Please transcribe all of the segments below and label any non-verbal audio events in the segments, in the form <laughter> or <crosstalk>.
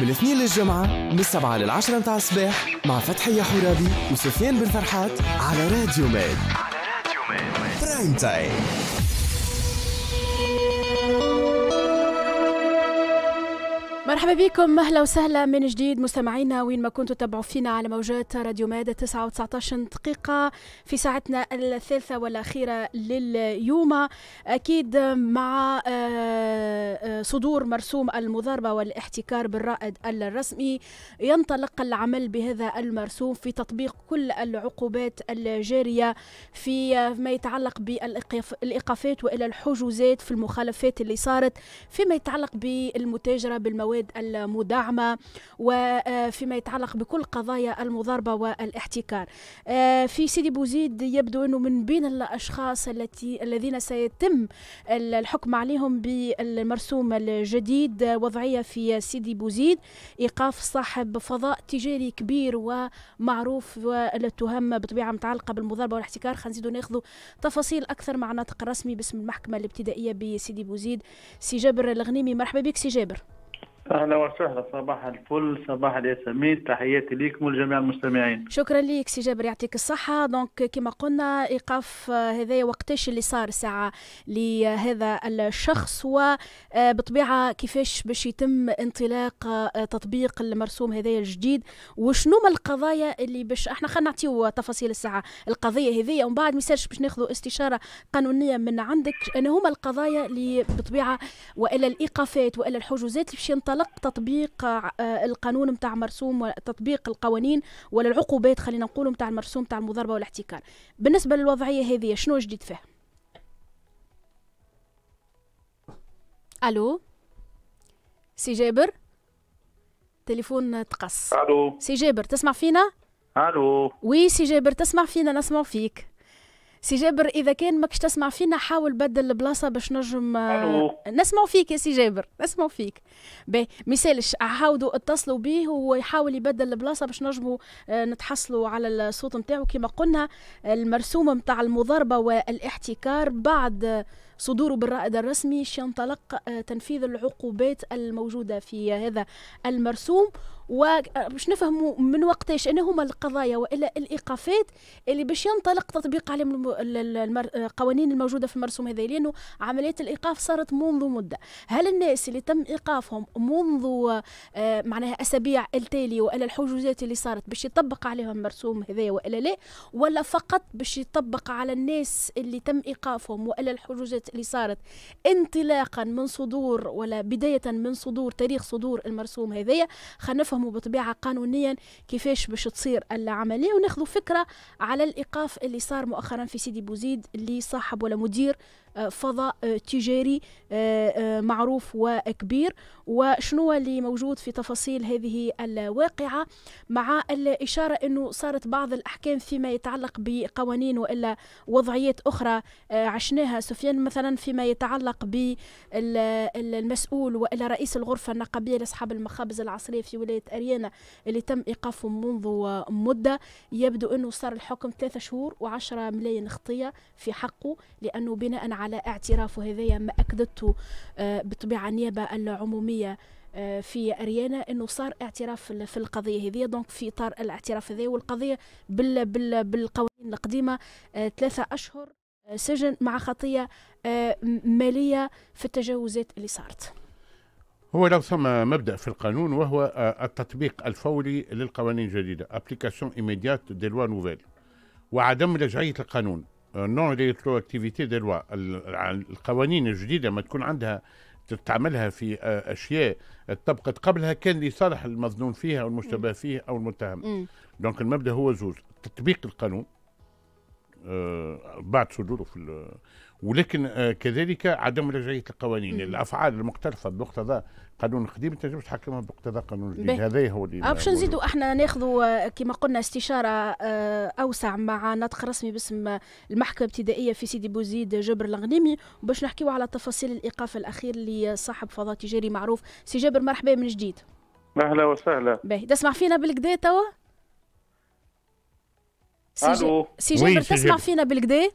من الاثنين للجمعة من السبعة للعشرة متاع الصباح مع فتحية حورابي وسفيان بن فرحات على راديو ميد على راديو ميد برايم تايم مرحبا بكم اهلا وسهلا من جديد مستمعينا وين ما كنتوا تتابعوا فينا على موجات راديو مادة 9 و19 دقيقة في ساعتنا الثالثة والأخيرة لليوم أكيد مع آه، آه، صدور مرسوم المضاربة والاحتكار بالرائد الرسمي ينطلق العمل بهذا المرسوم في تطبيق كل العقوبات الجارية في ما يتعلق بالإيقافات وإلى الحجوزات في المخالفات اللي صارت فيما يتعلق بالمتاجرة بالمواد المواد المدعمة وفيما يتعلق بكل قضايا المضاربة والاحتكار آه، في سيدي بوزيد يبدو أنه من بين الأشخاص التي الذين سيتم الحكم عليهم بالمرسوم الجديد وضعية في سيدي بوزيد إيقاف صاحب فضاء تجاري كبير ومعروف والتهم بطبيعة متعلقة بالمضاربة والاحتكار خنزيدو ناخذ تفاصيل أكثر مع ناطق رسمي باسم المحكمة الابتدائية بسيدي بوزيد سي جابر الغنيمي مرحبا بك سي جابر اهلا وسهلا صباح الفل صباح الياسمين تحياتي ليكم ولجميع المستمعين شكرا ليك سي جابر يعطيك الصحه دونك كما قلنا ايقاف آه، هذايا وقتاش اللي صار الساعه لهذا الشخص وبطبيعه آه، كيفاش باش يتم انطلاق آه، تطبيق المرسوم هذايا الجديد وشنو ما القضايا اللي باش احنا خلينا نعطيو تفاصيل الساعه القضيه هذه ومن بعد ما يسالش باش ناخذوا استشاره قانونيه من عندك انا هما القضايا اللي بطبيعه والا الايقافات والا الحجوزات اللي باش ينطلق قلق تطبيق آه، القانون نتاع مرسوم تطبيق القوانين ولا العقوبات خلينا نقولوا نتاع المرسوم نتاع المضاربه والاحتكار بالنسبه للوضعيه هذه شنو جديد فيها الو سي جابر تليفون تقص الو سي جابر تسمع فينا الو وي سي جابر تسمع فينا نسمع فيك سي جابر اذا كان ماكش تسمع فينا حاول بدل البلاصه باش نجم آه، ألو. نسمعوا فيك يا سي جابر نسمعوا فيك باهي مثالش عاودوا اتصلوا به ويحاول يبدل البلاصه باش نجموا آه، نتحصلوا على الصوت نتاعو كما قلنا المرسوم نتاع المضاربه والاحتكار بعد صدوره بالرائد الرسمي ينطلق آه، تنفيذ العقوبات الموجوده في هذا المرسوم وباش نفهموا من وقتاش ان هما القضايا والا الايقافات اللي باش ينطلق تطبيق عليهم القوانين الموجوده في المرسوم هذا لانه عمليه الايقاف صارت منذ مده هل الناس اللي تم ايقافهم منذ آه، معناها اسابيع التالي والا الحجوزات اللي صارت باش يطبق عليهم المرسوم هذا والا لا ولا فقط باش يطبق على الناس اللي تم ايقافهم والا الحجوزات اللي صارت انطلاقا من صدور ولا بدايه من صدور تاريخ صدور المرسوم هذايا خلينا نفهم نفهموا بطبيعة قانونيا كيفاش باش تصير العملية وناخذوا فكرة على الإيقاف اللي صار مؤخرا في سيدي بوزيد اللي صاحب ولا مدير آه، فضاء آه، تجاري آه، معروف وكبير وشنو اللي موجود في تفاصيل هذه الواقعة مع الإشارة أنه صارت بعض الأحكام فيما يتعلق بقوانين وإلا وضعيات أخرى عشناها سفيان مثلا فيما يتعلق بالمسؤول وإلا رئيس الغرفة النقابية لأصحاب المخابز العصرية في ولاية أريانا اللي تم إيقافه منذ مدة يبدو أنه صار الحكم ثلاثة شهور وعشرة ملايين خطية في حقه لأنه بناء على اعترافه هذايا ما أكدته آه، بطبيعة النيابة العمومية آه، في اريانا انه صار اعتراف في القضيه هذه دونك في اطار الاعتراف هذا والقضيه بال بال بالقوانين القديمه آه، ثلاثه اشهر سجن مع خطيه ماليه في التجاوزات اللي صارت هو لو ثم مبدا في القانون وهو آه، التطبيق الفوري للقوانين الجديده ابليكاسيون ايميديات دي لوا نوفيل وعدم رجعيه القانون نون اكتيفيتي دي لوا القوانين الجديده ما تكون عندها تعملها في آه، اشياء طبقت قبلها كان لصالح المظنون فيها او المشتبه فيه او المتهم دونك المبدا هو زوج تطبيق القانون آه، بعد صدوره في ولكن آه، كذلك عدم رجعيه القوانين الافعال المقترفه بمقتضى قانون قديم انت تنجمش تحكمها بمقتضى قانون جديد هذا هو اللي آه، باش نزيدوا احنا ناخذوا آه، كما قلنا استشاره اوسع مع ناطق رسمي باسم المحكمه الابتدائيه في سيدي بوزيد جبر الغنيمي وباش نحكيوا على تفاصيل الايقاف الاخير لصاحب فضاء تجاري معروف سي جابر مرحبا من جديد اهلا وسهلا باهي تسمع فينا بالكدا توا سي, جابر تسمع فينا بالكدا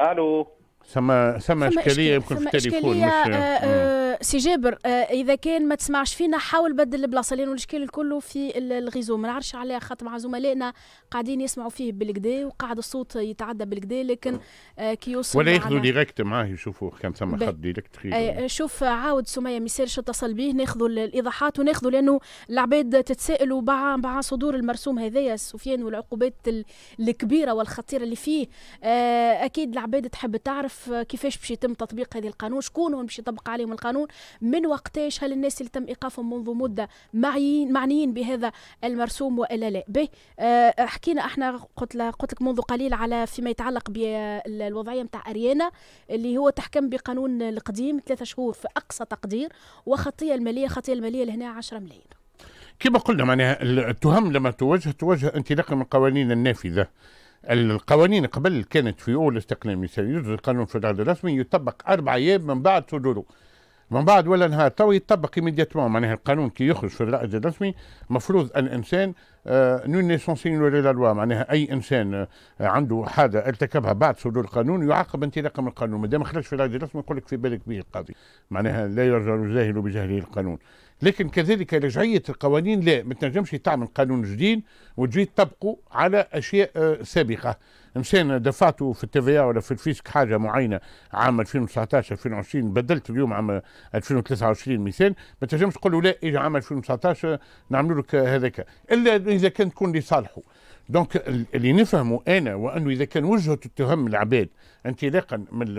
الو سما سما اشكاليه يمكن في التليفون مش آه آه سي جابر آه، اذا كان ما تسمعش فينا حاول بدل البلاصه لانه الاشكال الكل في الغيزو ما نعرفش عليه خاطر مع زملائنا قاعدين يسمعوا فيه بالكدا وقاعد الصوت يتعدى بالكدا لكن آه، كي يوصل ولا ياخذوا ديريكت معاه يشوفوا كان ثم خط ديريكت آه، شوف عاود سميه ميسالش اتصل به ناخذوا الايضاحات وناخذوا لانه العباد تتسائلوا مع مع صدور المرسوم هذايا سفيان والعقوبات الكبيره والخطيره اللي فيه اكيد العباد تحب تعرف كيفاش باش يتم تطبيق هذا القانون شكون هم باش يطبق عليهم القانون من وقتاش هل الناس اللي تم ايقافهم منذ مده معين معنيين بهذا المرسوم والا لا به آه، حكينا احنا قلت لك منذ قليل على فيما يتعلق بالوضعيه نتاع اريانا اللي هو تحكم بقانون القديم ثلاثة شهور في اقصى تقدير وخطيه الماليه خطيه الماليه لهنا 10 ملايين كما قلنا معناها التهم لما توجه توجه انطلاقا من القوانين النافذه القوانين قبل كانت في اول استقلال مثال يصدر القانون في الرسمي يطبق اربع ايام من بعد صدوره من بعد ولا نهار تو يطبق ايميديتمون معناها القانون كي يخرج في الرائد الرسمي مفروض الانسان نون نيسونسي نوري لا لوا معناها اي انسان آه، عنده حاجه ارتكبها بعد صدور القانون يعاقب انطلاقا من القانون ما دام خرج في الرائد الرسمي يقول لك في بالك به القاضي معناها لا يرجع الجاهل بجهله القانون لكن كذلك رجعية القوانين لا ما تنجمش تعمل قانون جديد وتجي تطبقه على أشياء آه، سابقة انسان دفعته في التيفيا ولا في الفيسك حاجه معينه عام 2019 2020 بدلت اليوم عام 2023 مثال ما تنجمش تقول له لا اجي عام 2019 آه، نعملوا لك آه، هذاك الا اذا كان تكون لصالحه دونك اللي نفهمه انا وانه اذا كان وجهه التهم العباد انطلاقا من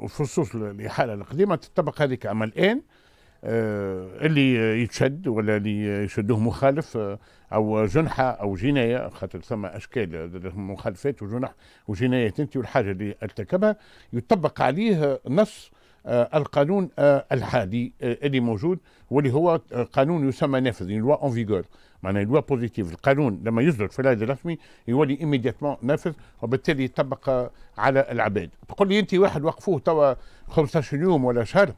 وفي الصوص الاحاله القديمه تطبق هذيك اما الان آه، اللي يتشد ولا اللي يشدوه مخالف آه، او جنحه او جنايه خاطر ثم اشكال مخالفات وجنح وجنايات انت والحاجه اللي ارتكبها يطبق عليه نص آه، القانون الحالي اللي موجود واللي هو قانون يسمى نافذ لوا اون فيغور معناها لوا بوزيتيف القانون لما يصدر في العهد الرسمي يولي ايميدياتمون نافذ وبالتالي يطبق على العباد تقول لي انت واحد وقفوه توا 15 يوم ولا شهر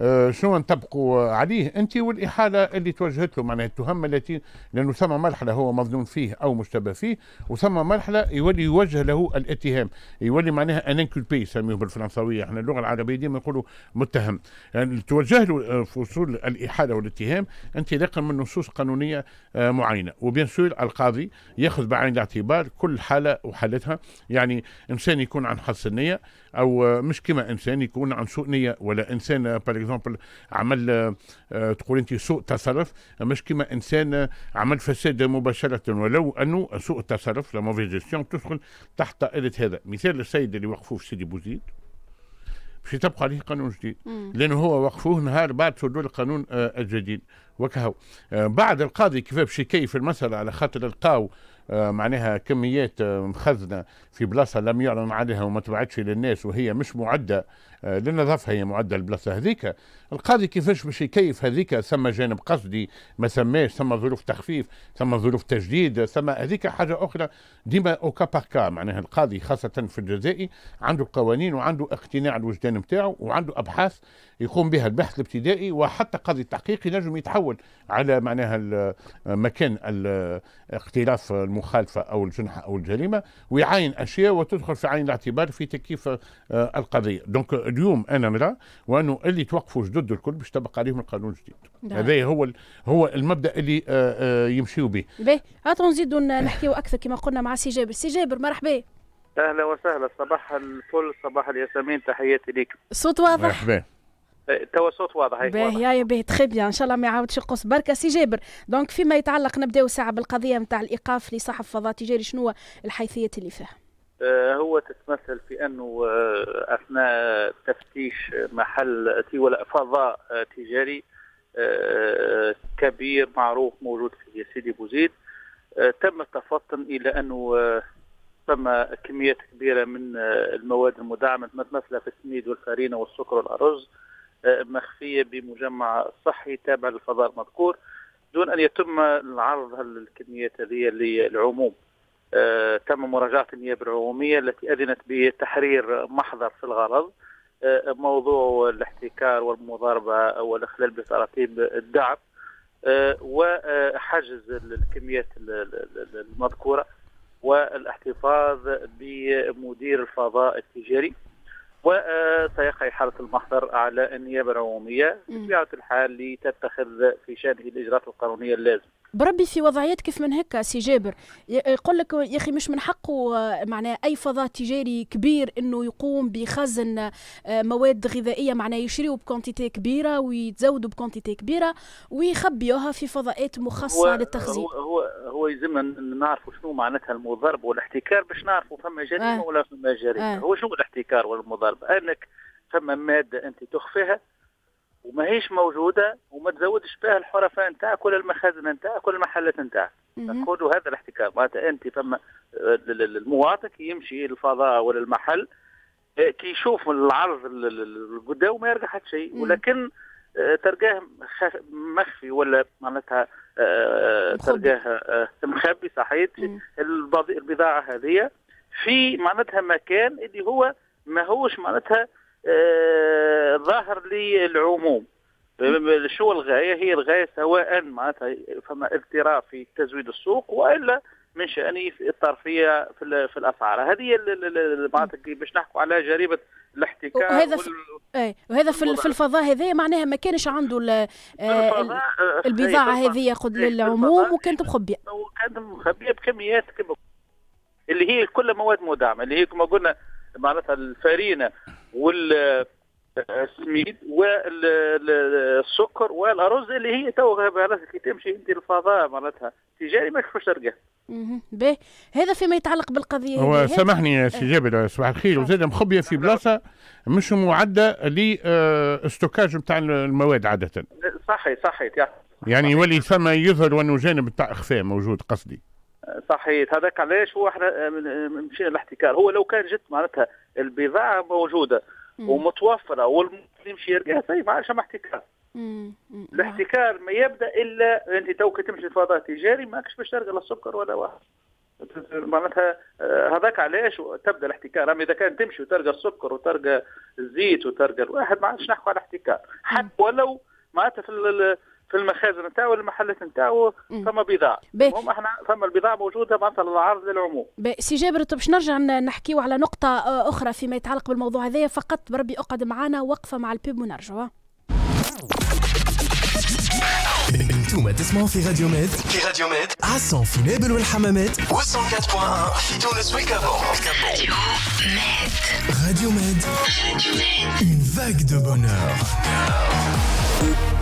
آه، شنو نطبقوا عليه انت والاحاله اللي توجهت له معناها التهم التي لانه ثم مرحله هو مظنون فيه او مشتبه فيه وثم مرحله يولي يوجه له الاتهام يولي معناها ان انكولبي يسميه بالفرنساويه احنا اللغه العربيه ديما نقولوا متهم يعني توجه له آه، فصول الاحاله والاتهام لقى من نصوص قانونيه آه، معينه وبين سور القاضي ياخذ بعين الاعتبار كل حاله وحالتها يعني انسان يكون عن حسن او مش كما انسان يكون عن سوء نيه ولا انسان بار اكزومبل عمل آه، تقول انت سوء تصرف مش كما انسان آه، عمل فساد مباشره ولو انه سوء التصرف لا موفي جيستيون تدخل تحت طائله هذا مثال السيد اللي وقفوه في سيدي بوزيد باش يطبق عليه قانون جديد لانه هو وقفوه نهار بعد صدور القانون آه، الجديد وكهو بعد القاضي كيف باش يكيف المساله على خاطر لقاو آه، معناها كميات آه، مخزنه في بلاصه لم يعلن عليها وما تبعتش للناس وهي مش معده للنظافه آه، هي معده البلاصه هذيك القاضي كيفاش باش يكيف هذيك ثم جانب قصدي ما ثماش ثم ظروف تخفيف ثم ظروف تجديد ثم هذيك حاجه اخرى ديما او كا باركا كا معناها القاضي خاصه في الجزائي عنده قوانين وعنده اقتناع الوجدان نتاعو وعنده ابحاث يقوم بها البحث الابتدائي وحتى قاضي التحقيق ينجم يتحول على معناها مكان اقتراف المخالفه او الجنحه او الجريمه ويعاين اشياء وتدخل في عين الاعتبار في تكييف آه، القضيه دونك اليوم انا نرى وانه اللي توقفوا جدد ضد الكل باش تطبق عليهم القانون الجديد نعم. هذا هو هو المبدا اللي آه، آه، يمشيوا به باهي هاتوا نزيدوا نحكيوا اكثر كما قلنا مع سي جابر سي جابر مرحبا اهلا وسهلا صباح الفل صباح الياسمين تحياتي ليك صوت واضح مرحبا أه، توا صوت واضح أيوة، باهي يا باهي تخي بيان ان شاء الله ما يعاودش يقص بركه سي جابر دونك فيما يتعلق نبداو ساعه بالقضيه نتاع الايقاف لصاحب فضاء تجاري شنو الحيثيات اللي فيها آه، هو تتمثل في انه آه، اثناء تفتيش محل ولا فضاء آه، تجاري كبير معروف موجود في سيدي بوزيد تم التفطن الى انه تم كميات كبيره من المواد المدعمه متمثله في السميد والفارينه والسكر والارز مخفيه بمجمع صحي تابع للفضاء المذكور دون ان يتم العرض الكميات هذه للعموم. آه، تم مراجعه النيابه العموميه التي اذنت بتحرير محضر في الغرض آه، موضوع الاحتكار والمضاربه والاخلال بتراتيب الدعم آه، وحجز الكميات المذكوره والاحتفاظ بمدير الفضاء التجاري وسيقع حالة المحضر على النيابة العمومية بطبيعة الحال لتتخذ في شأنه الإجراءات القانونية اللازمة بربي في وضعيات كيف من هكا سي جابر يقول لك يا اخي مش من حقه آه، معناه اي فضاء تجاري كبير انه يقوم بخزن آه، مواد غذائيه معناه يشريو بكونتيتي كبيره ويتزودوا بكونتيتي كبيره ويخبيوها في فضاءات مخصصه للتخزين هو هو, هو يلزمنا نعرفوا شنو معناتها المضاربه والاحتكار باش نعرفوا فما جريمه آه. ولا فما جريمه آه. هو شنو الاحتكار والمضاربه انك فما ماده انت تخفيها وما هيش موجوده وما تزودش بها الحرفاء نتاعك ولا المخازن نتاعك ولا المحلات نتاعك خذوا هذا الاحتكار معناتها انت فما آه، المواطن يمشي للفضاء ولا المحل آه، كي يشوف العرض القدام ما يلقى حتى شيء ولكن تلقاه مخفي ولا معناتها تلقاه آه، مخبي صحيح البضاعه هذه في معناتها مكان اللي هو ما هوش معناتها آه، ظاهر للعموم شو الغايه هي الغايه سواء معناتها فما اضطراب في تزويد السوق والا من شانه في الطرفيه في, في الاسعار هذه معناتها باش نحكوا على جريمه الاحتكار إيه، وهذا في وال... وهذا في, في الفضاء هذا معناها ما كانش عنده ال... آه، البضاعه هذه قد إيه، للعموم وكانت مخبيه وكانت مخبيه بكميات كبيرة. اللي هي كلها مواد مدعمه اللي هي كما قلنا معناتها الفرينه والسميد والسكر والارز اللي هي تو معناتها كي تمشي انت الفضاء معناتها تجاري ما يشوفوش تلقاه به هذا فيما يتعلق بالقضيه هو سامحني يا أه. سي جابر صباح الخير وزاد مخبيه في بلاصه مش معده لاستوكاج آه، نتاع المواد عاده صحيح صحيح يعني يولي ثم يظهر انه جانب نتاع اخفاء موجود قصدي صحيح هذاك علاش هو احنا آه، آه، مشينا الاحتكار هو لو كان جت معناتها البضاعه موجوده مم. ومتوفره والمسلم يمشي يرجع صحيح طيب، ما عادش احتكار آه. الاحتكار ما يبدا الا انت توك تمشي لفضاء التجاري ماكش باش تلقى للسكر ولا واحد معناتها هذاك علاش تبدا الاحتكار اما اذا كان تمشي وتلقى السكر وتلقى الزيت وتلقى الواحد ما عادش نحكوا على احتكار حتى ولو معناتها في في المخازن نتاعو المحلات نتاعو ثم بضاعه هم احنا ثم البضاعه موجوده معناتها العرض للعموم سي جابر طب باش نرجع نحكيو على نقطه آه، اخرى فيما يتعلق بالموضوع هذايا فقط بربي اقعد معنا وقفه مع البيب ونرجع انتوما تسمعوا في راديو ميد في راديو ميد عالصون في نابل والحمامات و104.1 في تونس ويكابو راديو ميد راديو ميد اون فاك دو بونور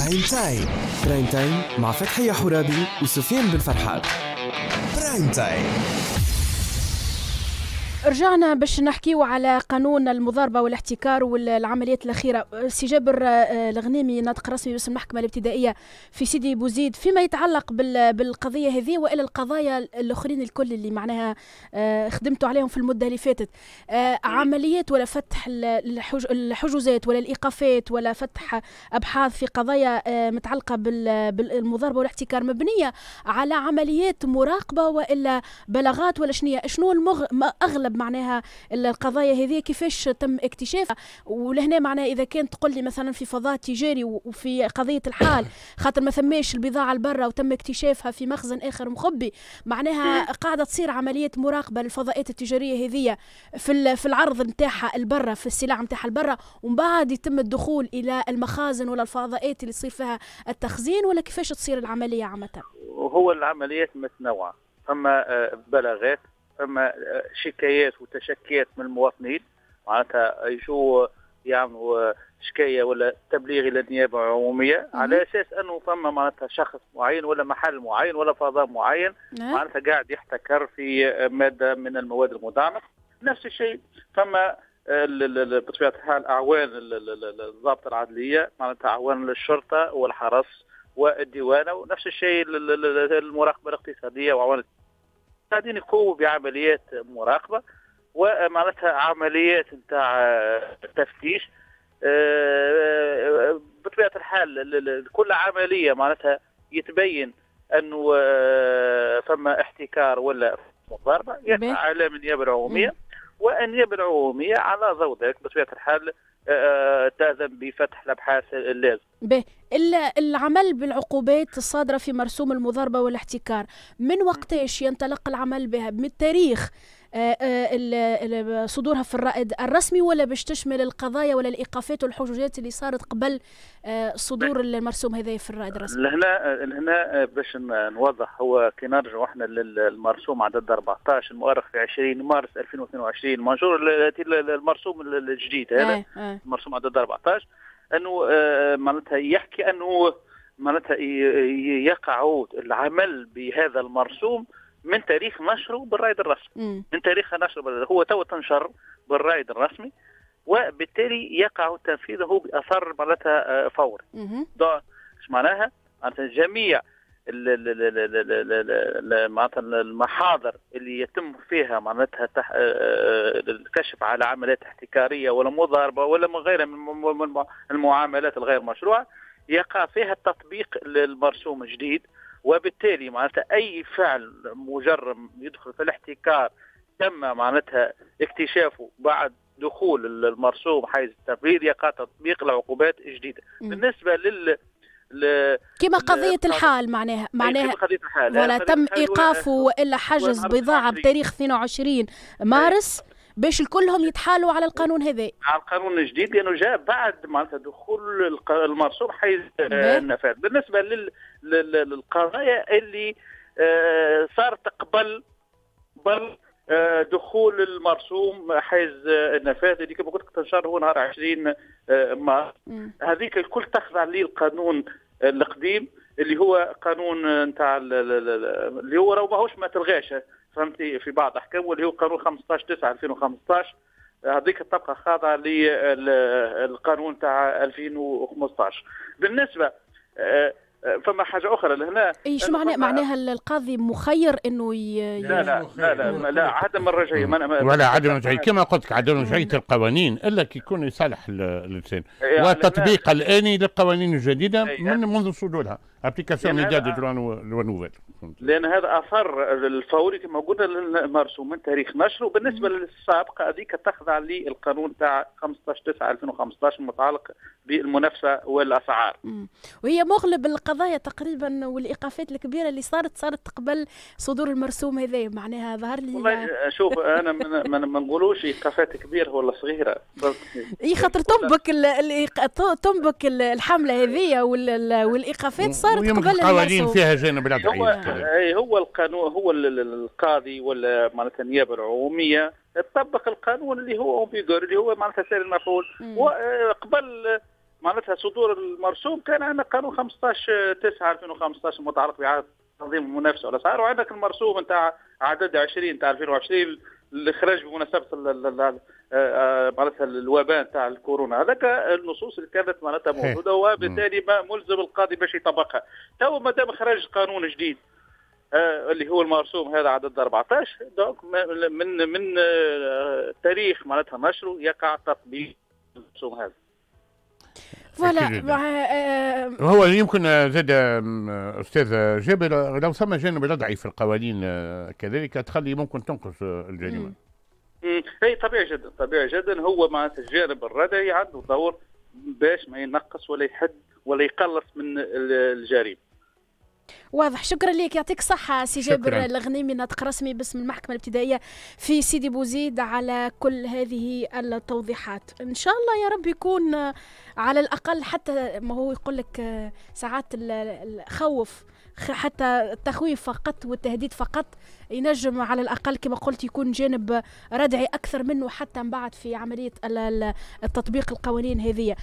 برايم تايم برايم تايم مع فتحي حرابي وسفيان بن فرحات برايم تايم رجعنا باش نحكيو على قانون المضاربة والاحتكار والعمليات الأخيرة سي جابر آه، الغنيمي ناطق رسمي باسم المحكمة الابتدائية في سيدي بوزيد فيما يتعلق بالقضية هذه وإلى القضايا الأخرين الكل اللي معناها آه، خدمتوا عليهم في المدة اللي فاتت آه، عمليات ولا فتح الحجوزات ولا الإيقافات ولا فتح أبحاث في قضايا متعلقة بالمضاربة والاحتكار مبنية على عمليات مراقبة وإلا بلاغات ولا شنية شنو المغ... أغلب الغرب معناها القضايا هذه كيفاش تم اكتشافها ولهنا معناها اذا كان تقول لي مثلا في فضاء تجاري وفي قضيه الحال <coughs> خاطر ما ثماش البضاعه البرة وتم اكتشافها في مخزن اخر مخبي معناها <coughs> قاعده تصير عمليه مراقبه للفضاءات التجاريه هذه في في العرض نتاعها البرة في السلع نتاعها البرة ومن بعد يتم الدخول الى المخازن ولا الفضاءات اللي يصير فيها التخزين ولا كيفاش تصير العمليه عامه؟ هو العمليات متنوعه فما آه، بلاغات فما شكايات وتشكيات من المواطنين معناتها يجوا يعملوا شكايه ولا تبليغ الى النيابه العموميه على اساس انه فما معناتها شخص معين ولا محل معين ولا فضاء معين نعم. معناتها قاعد يحتكر في ماده من المواد المدعمه نفس الشيء فما بطبيعه الحال اعوان الضابط العدليه معناتها اعوان الشرطه والحرس والديوانه ونفس الشيء المراقبه الاقتصاديه واعوان قاعدين يقوموا بعمليات مراقبه ومعناتها عمليات نتاع تفتيش بطبيعه الحال كل عمليه معناتها يتبين انه آه، فما احتكار ولا مضاربه يرفع علامه النيابه العموميه والنيابه العموميه على ضوء ذلك بطبيعه الحال تأذن بفتح الأبحاث اللازمة به العمل بالعقوبات الصادرة في مرسوم المضاربة والاحتكار من وقتاش ينطلق العمل بها من التاريخ آه، آه، صدورها في الرائد الرسمي ولا باش تشمل القضايا ولا الايقافات والحجوجات اللي صارت قبل آه، صدور المرسوم هذا في الرائد الرسمي لهنا لهنا باش نوضح هو كي نرجعوا احنا للمرسوم عدد 14 المؤرخ في 20 مارس 2022 منشور المرسوم الجديد هذا المرسوم عدد 14 انه معناتها يحكي انه معناتها يقع العمل بهذا المرسوم من تاريخ نشره بالرائد الرسمي مم. من تاريخ نشره هو تو تنشر بالرائد الرسمي وبالتالي يقع تنفيذه باثر معناتها آه، فوري اش معناها معناتها جميع معناتها المحاضر اللي يتم فيها معناتها تح... آه، آه، الكشف على عمليات احتكاريه ولا مضاربه ولا من غيرها من المعاملات الغير مشروعه يقع فيها التطبيق المرسوم الجديد وبالتالي معناتها اي فعل مجرم يدخل في الاحتكار تم معناتها اكتشافه بعد دخول المرسوم حيز التبرير يقع تطبيق لعقوبات جديده بالنسبه لل إيه، كما قضية الحال معناها معناها قضية الحال ولا تم إيقافه وإلا حجز بضاعة بتاريخ 22 مارس باش الكلهم يتحالوا على القانون هذا على القانون الجديد لانه جاء بعد معناتها دخول المرسوم حيز النفاذ بالنسبه لل للقضايا اللي آه، صارت قبل قبل آه، دخول المرسوم حيز آه، النفاذ اللي كما قلت تنشر هو نهار 20 مارس هذيك الكل تخضع للقانون القديم اللي هو قانون نتاع اللي هو راه ماهوش ما تلغاش فهمتي في بعض احكام واللي هو قانون 15 9 2015 هذيك تبقى خاضعه للقانون تاع 2015 بالنسبه آه، فما حاجه اخرى لهنا اي شو معناه معناها آه، القاضي مخير انه ي... لا لا لا لا, لا عدم الرجعيه ولا عدم الرجعيه كما قلت لك عدم رجعيه القوانين الا كي يكون يصالح الانسان يعني وتطبيق الاني للقوانين الجديده من يعني- منذ صدورها ابليكاسيون ميديا دو دروا لوا نوفيل لان هذا اثر الفوري كما قلنا مرسوم من تاريخ نشره بالنسبه للسابقه هذيك تخضع للقانون تاع 15 9 2015 المتعلق بالمنافسه والاسعار. وهي مغلب القضايا تقريبا والايقافات الكبيره اللي صارت صارت قبل صدور المرسوم هذا معناها ظهر لي والله شوف انا ما نقولوش ايقافات كبيره ولا صغيره. اي خاطر تنبك تنبك الحمله هذه والايقافات صارت صارت قبل قوانين فيها جانب العدعية هو, هو القانون هو القاضي ولا معناتها النيابه العموميه طبق القانون اللي هو اونفيغور اللي هو معناتها سير المفعول وقبل معناتها صدور المرسوم كان عندنا قانون 15 9 2015 متعلق بعقد تنظيم المنافسه والاسعار وعندك المرسوم نتاع عدد 20 نتاع 2020 اللي خرج بمناسبه آه، آه، معناتها الوباء نتاع الكورونا هذاك النصوص اللي كانت معناتها موجوده وبالتالي ما ملزم القاضي باش يطبقها تو ما دام خرج قانون جديد آه، اللي هو المرسوم هذا عدد 14 دونك من من تاريخ معناتها نشره يقع تطبيق المرسوم هذا فوالا هو يمكن زاد استاذ جابر لو ثم جانب ضعيف في القوانين كذلك تخلي ممكن تنقص الجريمه إيه، اي طبيعي جدا طبيعي جدا هو مع الجانب الردعي عنده دور باش ما ينقص ولا يحد ولا يقلص من الجريمه واضح شكرا لك يعطيك الصحة سي جابر الغنيمي ناطق رسمي باسم المحكمة الابتدائية في سيدي بوزيد على كل هذه التوضيحات إن شاء الله يا رب يكون على الأقل حتى ما هو يقول لك ساعات الخوف حتى التخويف فقط والتهديد فقط ينجم على الاقل كما قلت يكون جانب ردعي اكثر منه حتى من بعد في عمليه التطبيق القوانين هذه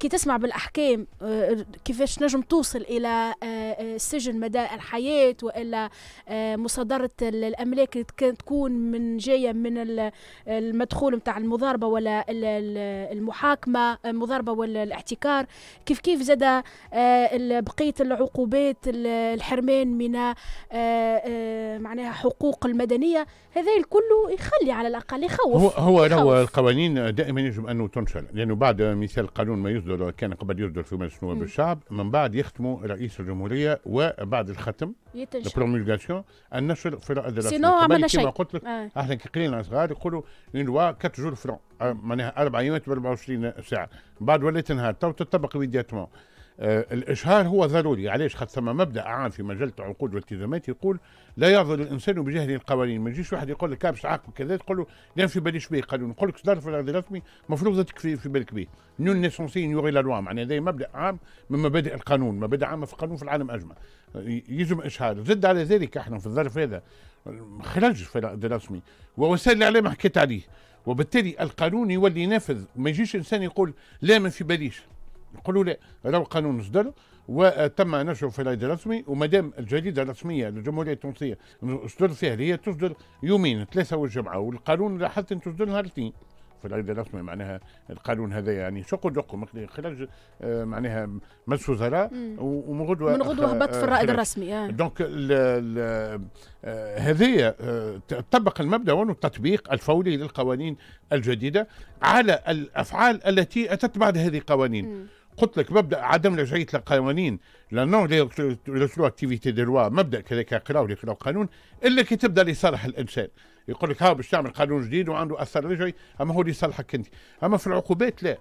كي تسمع بالاحكام آه، كيفاش نجم توصل الى السجن آه، آه، مدى الحياه والا مصادره الاملاك تكون من جايه من المدخول نتاع المضاربه ولا المحاكمه المضاربه ولا الاحتكار كيف كيف زاد بقيه العقوبات الحرمان من معناها الحقوق المدنيه هذا الكل يخلي على الاقل يخوف هو هو يخوف. القوانين دائما يجب انه تنشر لانه بعد مثال قانون ما يصدر كان قبل يصدر في مجلس النواب الشعب من بعد يختمه رئيس الجمهوريه وبعد الختم البرومولغاسيون النشر في الادلات سينو عملنا شيء كما قلت لك آه. احنا كي قليلنا صغار يقولوا لوا 4 جور فرون معناها اربع ايام ب 24 ساعه بعد ولات نهار تو تطبق ايميدياتمون آه، الإشهار هو ضروري علاش خاطر ثم مبدأ عام في مجلة العقود والالتزامات يقول لا يظهر الإنسان بجهل القوانين ما يجيش واحد يقول لك كابش عاقب كذا تقول له لا في باليش به قانون يقول لك صدر في الأرض الرسمي مفروض تكفي في بالك به نون نيسونسي يوري لا لوا معناها هذا مبدأ عام من مبادئ القانون مبادئ عامة في القانون في العالم أجمع آه، يجب إشهار زد على ذلك احنا في الظرف هذا خرج في الأرض الرسمي ووسائل الإعلام حكيت عليه وبالتالي القانون يولي نافذ ما يجيش إنسان يقول لا ما في باليش نقولوا لا راهو القانون صدر وتم نشره في الجريده الرسمي ومدام الجريده الرسميه للجمهوريه التونسيه صدر فيها هي تصدر يومين ثلاثه والجمعه والقانون لاحظت ان تصدر نهار الاثنين في العيد الرسمي معناها القانون هذا يعني شق دق خرج آه، معناها مجلس وزراء ومن غدوه من غدوه هبط في الرائد الرسمي آه. دونك آه، هذه طبق المبدا وانه التطبيق الفوري للقوانين الجديده على الافعال التي اتت بعد هذه القوانين قلت لك مبدا عدم رجعيه القوانين لانه اكتيفيتي دي لوا مبدا كذاك قراو اللي قانون الا كي تبدا لصالح الانسان يقول لك ها باش تعمل قانون جديد وعنده اثر رجعي اما هو لصالحك انت اما في العقوبات لا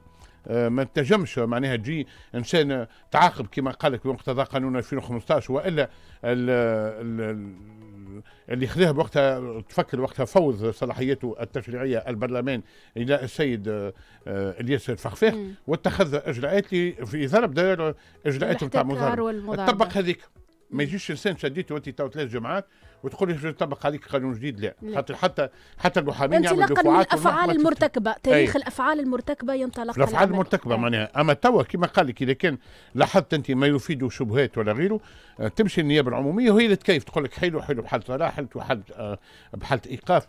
آه، ما تنجمش معناها تجي انسان تعاقب كما قال لك بمقتضى قانون 2015 والا اللي خذاها بوقتها تفكر وقتها فوض صلاحيته التشريعيه البرلمان الى السيد آه، الياس الفخفاخ واتخذ اجراءات في ظرف دائره اجراءاته نتاع مظاهره طبق هذيك ما يجيش انسان شديته وانت تو ثلاث جمعات وتقول لي طبق عليك قانون جديد لا, خاطر حتى حتى المحامين يعملوا انطلاقا من الافعال المرتكبه تاريخ إيه. الافعال المرتكبه ينطلق الافعال المرتكبه آه. معناها اما توا كما قال لك اذا كان لاحظت انت ما يفيد شبهات ولا غيره آه، تمشي النيابه العموميه وهي اللي تكيف تقول لك حلو حلو بحالة صلاح حلت بحالة آه، ايقاف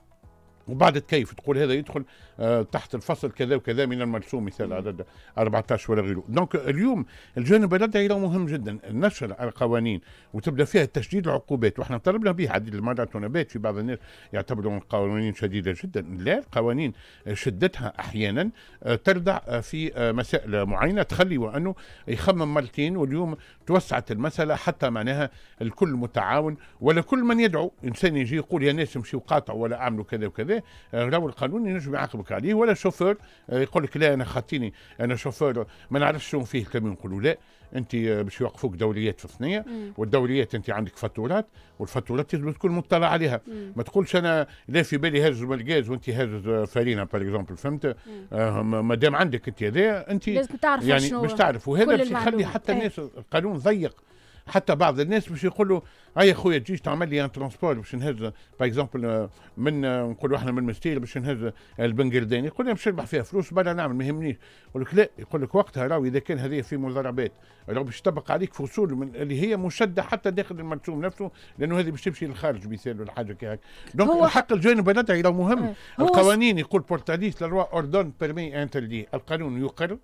وبعد تكيف تقول هذا يدخل آه تحت الفصل كذا وكذا من المرسوم مثال عدد 14 ولا غيره دونك اليوم الجانب الادعي له مهم جدا نشر القوانين وتبدا فيها تشديد العقوبات واحنا طلبنا به عديد المرات ونبات في بعض الناس يعتبروا القوانين شديده جدا لا القوانين شدتها احيانا آه، تردع آه، في آه، مسائل معينه تخلي وانه يخمم مرتين واليوم توسعت المساله حتى معناها الكل متعاون ولا كل من يدعو انسان يجي يقول يا ناس امشيوا وقاطعوا ولا اعملوا كذا وكذا عليه آه، لو القانون ينجم يعاقبك عليه ولا شوفور آه، يقول لك لا انا خاطيني انا شوفور ما نعرفش شنو فيه الكاميون نقولوا لا انت آه، باش يوقفوك دوريات في الثنيه والدوريات انت عندك فاتورات والفاتورات لازم تكون مطلع عليها ما تقولش انا لا في بالي هاجز الغاز وانت هاجز فارينا باغ اكزومبل فهمت آه ما دام عندك انت هذا انت لازم تعرف يعني باش تعرف وهذا باش يخلي حتى إيه. الناس القانون ضيق حتى بعض الناس باش يقولوا هيا خويا تجيش تعمل لي ان ترونسبور باش نهز باغ اكزومبل من نقولوا احنا من مستير باش نهز البنجرداني يقول لي باش نربح فيها فلوس بلا نعمل ما يهمنيش يقول لك لا يقول لك وقتها راهو اذا كان هذه في مضاربات راهو باش تطبق عليك فصول من اللي هي مشده حتى داخل المرسوم نفسه لانه هذه باش تمشي للخارج مثال ولا حاجه كي هكا دونك حق الجانب هذا مهم القوانين يقول بورتاليس لا لوا اوردون بيرمي انتردي القانون يقر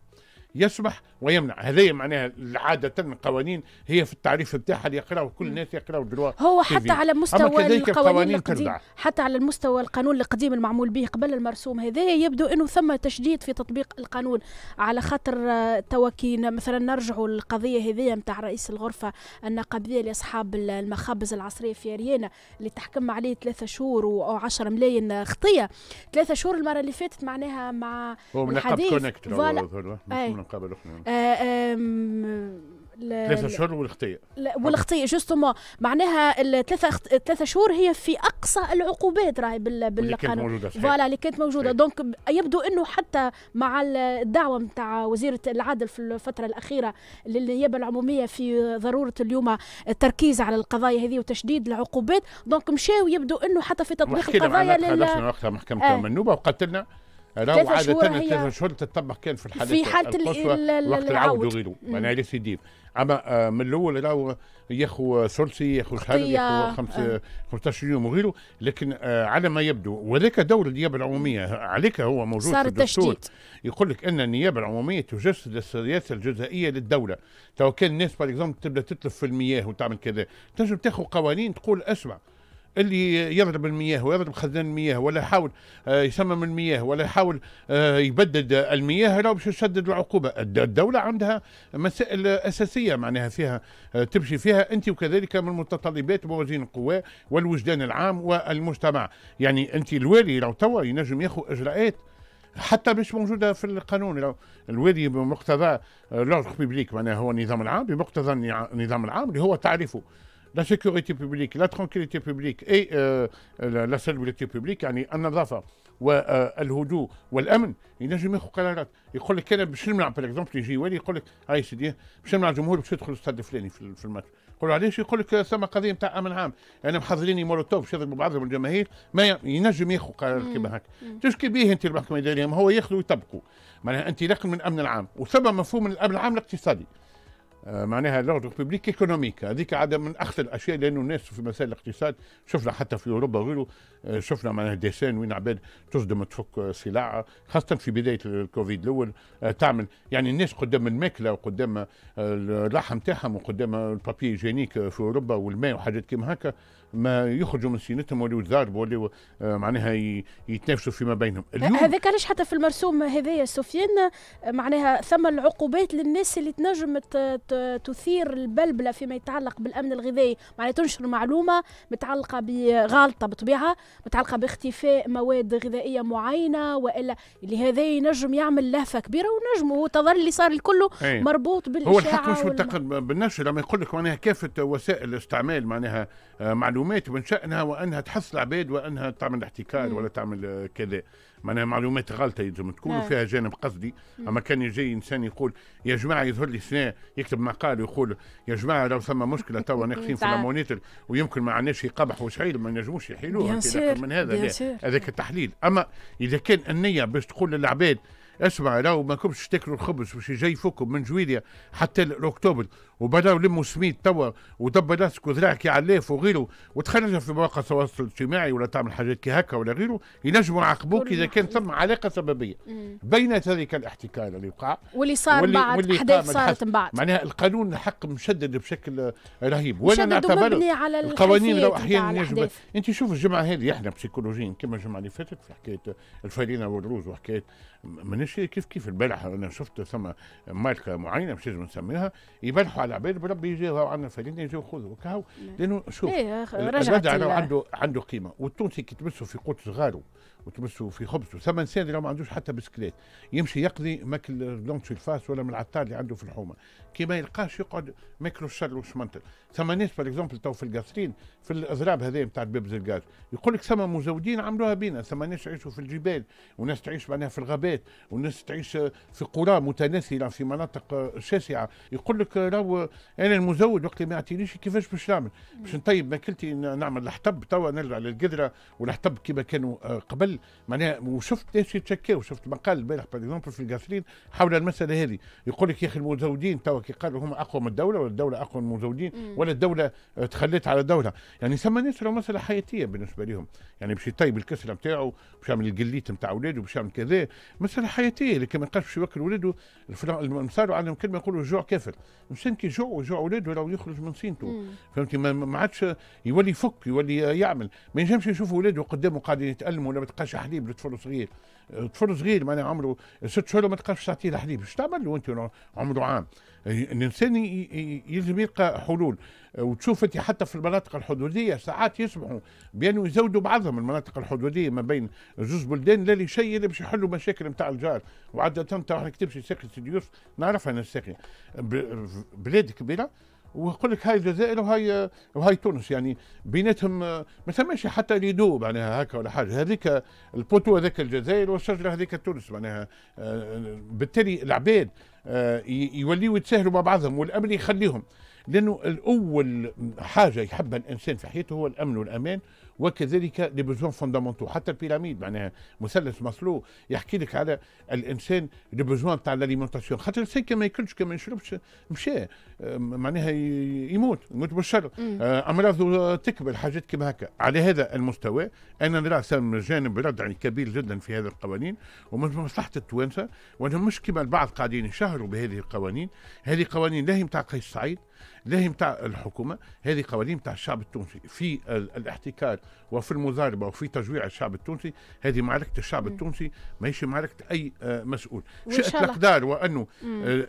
يسمح ويمنع هذه معناها عادة القوانين هي في التعريف بتاعها اللي يقراوا كل الناس يقراوا دروا هو حتى على مستوى القوانين القديم حتى على المستوى القانون القديم المعمول به قبل المرسوم هذا يبدو انه ثم تشديد في تطبيق القانون على خاطر توكين مثلا نرجعوا للقضيه هذه نتاع رئيس الغرفه النقابيه لاصحاب المخابز العصريه في ريانا اللي تحكم عليه ثلاثة شهور او 10 ملايين خطيه ثلاثة شهور المره اللي فاتت معناها مع هو من الحديث فوالا كانوا قبل لقمه آه، ثلاثة شهور لا والاختيار جوستومون معناها الثلاثة اخت... ثلاثة شهور هي في أقصى العقوبات راهي بال... بالقانون فوالا اللي كانت موجودة طيب. دونك يبدو أنه حتى مع الدعوة نتاع وزيرة العدل في الفترة الأخيرة للنيابة العمومية في ضرورة اليوم التركيز على القضايا هذه وتشديد العقوبات دونك مشاو يبدو أنه حتى في تطبيق القضايا لل... وقتها محكمة آه. النوبة وقتلنا لو عادة ثلاث شهور تطبق كان في الحالة في حالة الوقت العود وغيره معناها ريسيديف اما آه، من الاول راهو ياخو ثلثي ياخو شهر ياخو آه. خمسة آه، 15 يوم وغيره لكن على ما يبدو وذاك دور النيابه العموميه عليك هو موجود صار في الدستور يقول لك ان النيابه العموميه تجسد السياسه الجزائيه للدوله تو كان الناس باغ تبدا تتلف في المياه وتعمل كذا تنجم تاخذ قوانين تقول اسمع اللي يضرب المياه ويضرب خزان المياه ولا يحاول آه، يصمم المياه ولا يحاول آه، يبدد المياه راه باش يسدد العقوبه الدوله عندها مسائل اساسيه معناها فيها آه، تمشي فيها انت وكذلك من متطلبات موازين القوى والوجدان العام والمجتمع يعني انت الوالي راه توا ينجم ياخذ اجراءات حتى مش موجوده في القانون الوالي بمقتضى لوغ بيبليك معناها هو النظام العام بمقتضى النظام العام اللي هو تعرفه la sécurité publique la tranquillité publique اي لا سالوبيتي بوبليك يعني النظافه والهدوء والامن ينجم ياخذ قرارات يقول لك انا باش نمنع بار اكزومبل يجي والي يقول لك هاي سيدي باش نمنع الجمهور باش يدخل الاستاد الفلاني في الماتش يقول له علاش يقول لك ثم قضيه نتاع امن عام يعني محضريني مولوتوف باش يضربوا بعضهم الجماهير ما ينجم ياخذ قرار كما هكا تشكي به انت المحكمه الاداريه ما هو ياخذوا ويطبقوا معناها انطلاقا من الامن العام وثم مفهوم الامن العام الاقتصادي آه، معناها لوردر بوبليك ايكونوميك هذيك عاده من اخطر الاشياء لانه الناس في مسائل الاقتصاد شفنا حتى في اوروبا وغيره آه، شفنا معناها ديسان وين عباد تصدم تفك سلع خاصه في بدايه الكوفيد الاول آه، تعمل يعني الناس قدام الماكله وقدام اللحم تاعهم وقدام البابي جينيك في اوروبا والماء وحاجات كيما هكا ما يخرجوا من سينتهم ولا يتضاربوا ولا آه، معناها يتنافسوا فيما بينهم آه، اليوم هذاك علاش حتى في المرسوم هذايا سفيان آه، معناها ثم العقوبات للناس اللي تنجم تثير البلبله فيما يتعلق بالامن الغذائي معناها تنشر معلومه متعلقه بغالطه بطبيعه متعلقه باختفاء مواد غذائيه معينه والا اللي هذا ينجم يعمل لهفه كبيره ونجم وتظل اللي صار الكل إيه. مربوط بالاشاعه هو الحق مش متقد بالنشر لما يقول لك معناها كافه وسائل استعمال معناها معلومات معلومات من شأنها وأنها تحث العباد وأنها تعمل احتكار ولا تعمل كذا معناها معلومات غلطة يلزم تكون نعم. وفيها جانب قصدي أما كان يجي إنسان يقول يا جماعة يظهر لي سنة يكتب مقال ويقول يا جماعة لو ثم مشكلة <laughs> توا ناقصين في المونيتر ويمكن ما عندناش قبح وشعير ما نجموش يحيلوها من هذا هذاك التحليل أما إذا كان النية باش تقول للعباد اسمع لو ما كنتش تاكلوا الخبز باش فوقكم من جويليا حتى لاكتوبر وبدا لموا سميت توا ودب راسك وذراعك علاف وغيره وتخرج في مواقع التواصل الاجتماعي ولا تعمل حاجات كي هكا ولا غيره ينجموا يعاقبوك اذا كان ثم علاقه سببيه بين ذلك الاحتكار اللي وقع واللي صار واللي بعد واللي حدث صارت من بعد معناها القانون حق مشدد بشكل رهيب ولا نعتبر على القوانين لو احيانا نجم انت شوف الجمعه هذه احنا بسيكولوجيين كما الجمعه اللي فاتت في حكايه الفرينه والروز وحكايه مانيش كيف كيف البارحه انا شفت ثم ماركه معينه مش لازم نسميها يبلحوا على العباد بربي يجي يجيو عندنا الفنانين يجي وخذوا كهو نعم. لانه شوف إيه، الرجع لو عنده عنده قيمه والتونسي كي تمسه في قوت صغاره وتمسوا في خبز ثمان سنين لو ما عندوش حتى بسكليت يمشي يقضي ماكل لونش الفاس ولا من العطار اللي عنده في الحومه كي ما يلقاش يقعد ماكلوا الشر والشمنطل ثم ناس بار اكزومبل تو في القاصرين في الاضراب هذه نتاع بيبز الغاز يقول لك ثم مزودين عملوها بينا ثم ناس يعيشوا في الجبال وناس تعيش معناها في الغابات وناس تعيش في قرى متناثره في مناطق شاسعه يقول لك راهو انا المزود وقت ما يعطينيش كيفاش باش نعمل باش نطيب ماكلتي نعمل الحطب توا نرجع للقدره والحطب كما كانوا قبل الحل معناها وشفت ناس يتشكاو شفت مقال البارح باغ اكزومبل في الجاسرين حول المساله هذه يقول لك يا اخي المزودين توا كي قالوا هم اقوى من الدوله ولا الدوله اقوى من المزودين ولا الدوله تخلت على الدوله يعني ثم ناس مساله حياتيه بالنسبه لهم يعني باش يطيب الكسره نتاعو باش يعمل القليت نتاع اولاده باش يعمل كذا مساله حياتيه لكن ما يقدرش باش يوكل ولاده المثال عندهم كلمه يقولوا الجوع كافر الانسان كي جوع وجوع ولاده لو يخرج من سينته فهمتي ما عادش يولي يفك يولي يعمل ما ينجمش يشوف ولاده قدامه قاعدين يتالموا ولا تلقاش حليب لطفل صغير طفل صغير معناها عمره ست شهور ما تلقاش تعطيه الحليب شو تعمل له انت عمره عام الانسان يلزم يلقى حلول وتشوف انت حتى في المناطق الحدوديه ساعات يسمحوا بانه يزودوا بعضهم المناطق الحدوديه ما بين زوج بلدان لا شيء اللي باش يحلوا مشاكل نتاع الجار وعاده تاع كي تمشي ساقية اليوسف نعرفها انا الساقية بلاد كبيره ويقول لك هاي الجزائر وهاي وهاي تونس يعني بيناتهم آه، ما ثماش حتى ليدو معناها هكا ولا حاجه هذيك البوتو هذاك الجزائر والشجره هذيك تونس معناها آه، بالتالي العباد آه، يوليوا يتساهلوا مع بعضهم والامن يخليهم لانه الاول حاجه يحبها الانسان في حياته هو الامن والامان وكذلك لي بوزون فوندامونتو حتى البيراميد معناها مثلث مصلو يحكي لك على الانسان لي بوزون تاع لاليمونتاسيون خاطر الانسان كما ياكلش كما يشربش مشى معناها يموت يموت بالشر آه، امراضه تكبر حاجات كما هكا على هذا المستوى انا نرى من جانب يعني كبير جدا في هذه القوانين ومن مصلحه التوانسه وانهم مش كما البعض قاعدين يشهروا بهذه القوانين هذه قوانين لا هي نتاع قيس سعيد لا هي متاع الحكومه هذه قوانين متاع الشعب التونسي في الاحتكار وفي المضاربه وفي تجويع الشعب التونسي هذه معركه الشعب التونسي ماهيش معركه اي آه، مسؤول شئت الاقدار وانه آه،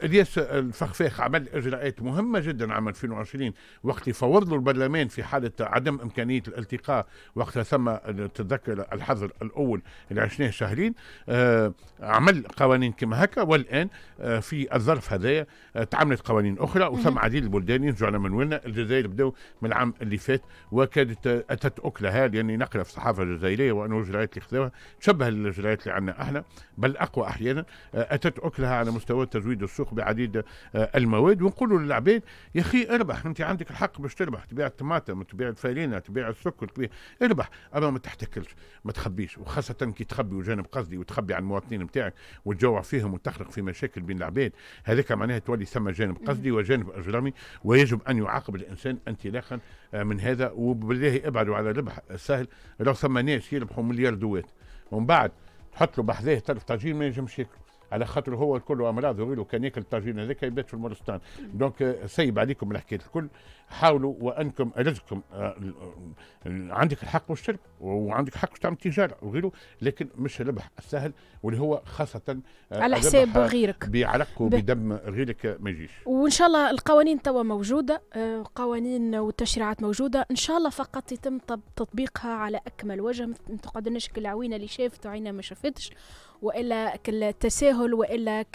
الياس الفخفاخ عمل اجراءات مهمه جدا عام 2020 وقت فورد له البرلمان في حاله عدم امكانيه الالتقاء وقتها ثم تتذكر الحظر الاول اللي عشناه شهرين آه، عمل قوانين كما هكا والان في الظرف هذايا تعملت قوانين اخرى وثم عديد السوداني نرجعوا على منوالنا الجزائر بدأوا من العام اللي فات وكادت اتت اكلها لاني يعني نقرا في الصحافه الجزائريه وانه الجرايات اللي خذوها تشبه للجرايات اللي عندنا احنا بل اقوى احيانا اتت اكلها على مستوى تزويد السوق بعديد آه، المواد ونقولوا للعباد يا اخي اربح انت عندك الحق باش تربح تبيع الطماطم تبيع الفارينه تبيع السكر تبيع اربح اما ما تحتكلش ما تخبيش وخاصه كي تخبي وجانب قصدي وتخبي عن المواطنين نتاعك وتجوع فيهم وتخلق في مشاكل بين العباد هذاك معناها تولي ثم جانب قصدي وجانب اجرامي ويجب أن يعاقب الإنسان انطلاقا آه، من هذا وبالله ابعدوا على ربح السهل لو ثم ناس يربحوا ملياردوات ومن بعد تحط له بحذاه طرف ما ينجمش ياكل على خاطر هو الكل امراض وغيره كان ياكل الطاجين هذاك يبات في المورستان دونك آه، سيب عليكم الحكايه الكل حاولوا وانكم الذكم آه، عندك الحق باش تربح وعندك حق باش تعمل تجاره وغيره لكن مش ربح السهل واللي هو خاصه آه، على حساب غيرك بعرق وبدم غيرك ما يجيش وان شاء الله القوانين توا موجوده آه، قوانين والتشريعات موجوده ان شاء الله فقط يتم تطبيقها على اكمل وجه ما تقعدناش كل اللي شافت وعينا ما شافتش والا كالتساهل والا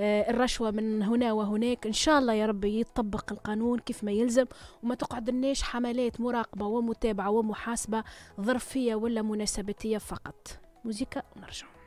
الرشوه من هنا وهناك ان شاء الله يا ربي يطبق القانون كيف ما يلزم وما تقعدناش حملات مراقبة ومتابعة ومحاسبة ظرفية ولا مناسبتية فقط موزيكا ونرجعوا